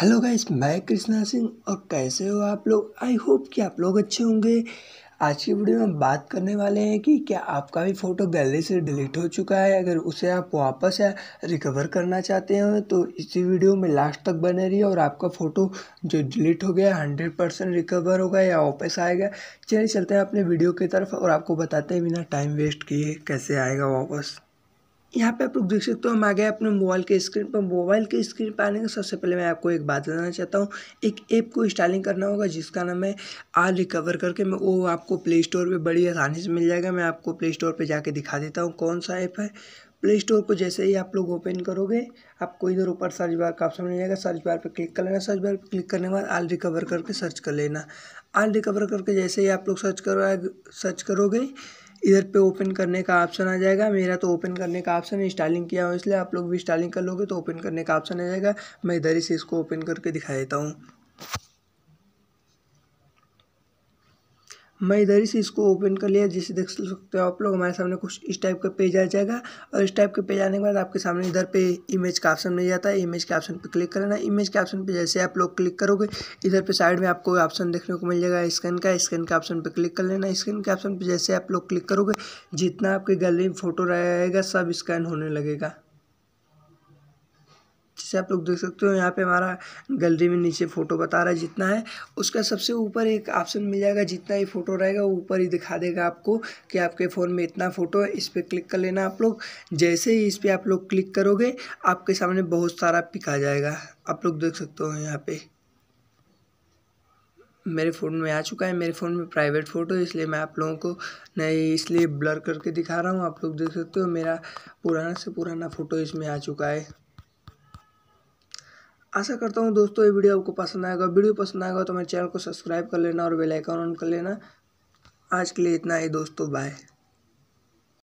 hello guys मैं कृष्णा सिंह और कैसे हो आप लोग आई होप कि आप लोग अच्छे होंगे आज की वीडियो में बात करने वाले हैं कि क्या आपका भी फ़ोटो गैलरी से डिलीट हो चुका है अगर उसे आप वापस या रिकवर करना चाहते हो तो इसी वीडियो में लास्ट तक बने रहिए और आपका फ़ोटो जो डिलीट हो गया हंड्रेड परसेंट रिकवर होगा या वापस आएगा चलिए चलते हैं अपने वीडियो की तरफ और आपको बताते हैं बिना टाइम वेस्ट किए कैसे आएगा वापस यहाँ पे आप लोग देख सकते हो हम आ गए अपने मोबाइल के स्क्रीन पर मोबाइल के स्क्रीन पर आने का सबसे पहले मैं आपको एक बात बताना चाहता हूँ एक ऐप को इंस्टॉलिंग करना होगा जिसका नाम है आर रिकवर करके मैं वो आपको प्ले स्टोर पर बड़ी आसानी से मिल जाएगा मैं आपको प्ले स्टोर पर जाके दिखा देता हूँ कौन सा ऐप है प्ले स्टोर को जैसे ही आप लोग ओपन करोगे आपको इधर ऊपर सर्च बार का ऑप्शन मिल जाएगा सर्च बार पर क्लिक कर लेना सर्च बार पर क्लिक करने के बाद आल रिकवर करके सर्च कर लेना आल रिकवर करके जैसे ही आप लोग सर्च करो सर्च करोगे इधर पे ओपन करने का ऑप्शन आ जाएगा मेरा तो ओपन करने का ऑप्शन इंस्टॉलिंग किया हुआ इसलिए आप लोग भी इंस्टॉलिंग कर लोगे तो ओपन करने का ऑप्शन आ जाएगा मैं इधर ही से इसको ओपन करके दिखा देता हूँ मैं इधर ही से इसको ओपन कर लिया जिसे देख सकते हो आप लोग हमारे सामने कुछ इस टाइप का पेज आ जाएगा और इस टाइप के पेज आने के बाद आपके सामने इधर पे इमेज का ऑप्शन मिल जाता है इमेज के ऑप्शन पे क्लिक करना इमेज के ऑप्शन पे जैसे आप लोग क्लिक करोगे इधर पे साइड में आपको ऑप्शन देखने को मिल जाएगा स्कैन का स्कैन के ऑप्शन पर क्लिक कर लेना स्कैन के ऑप्शन पर जैसे आप लोग क्लिक करोगे जितना आपके गैलरी में फोटो रहेगा सब स्कैन होने लगेगा जैसे आप लोग देख सकते हो यहाँ पे हमारा गैलरी में नीचे फोटो बता रहा है जितना है उसका सबसे ऊपर एक ऑप्शन मिल जाएगा जितना ही फोटो रहेगा वो ऊपर ही दिखा देगा आपको कि आपके फ़ोन में इतना फ़ोटो है इस पर क्लिक कर लेना आप लोग जैसे ही इस पर आप लोग क्लिक करोगे आपके सामने बहुत सारा पिक आ जाएगा आप लोग देख सकते हो यहाँ पर मेरे फ़ोन में आ चुका है मेरे फ़ोन में प्राइवेट फ़ोटो इसलिए मैं आप लोगों को नहीं इसलिए ब्लर करके दिखा रहा हूँ आप लोग देख सकते हो मेरा पुराना से पुराना फ़ोटो इसमें आ चुका है आशा करता हूँ दोस्तों ये वीडियो आपको पसंद आएगा वीडियो पसंद आएगा तो मेरे चैनल को सब्सक्राइब कर लेना और बेल आइकन ऑन कर लेना आज के लिए इतना ही दोस्तों बाय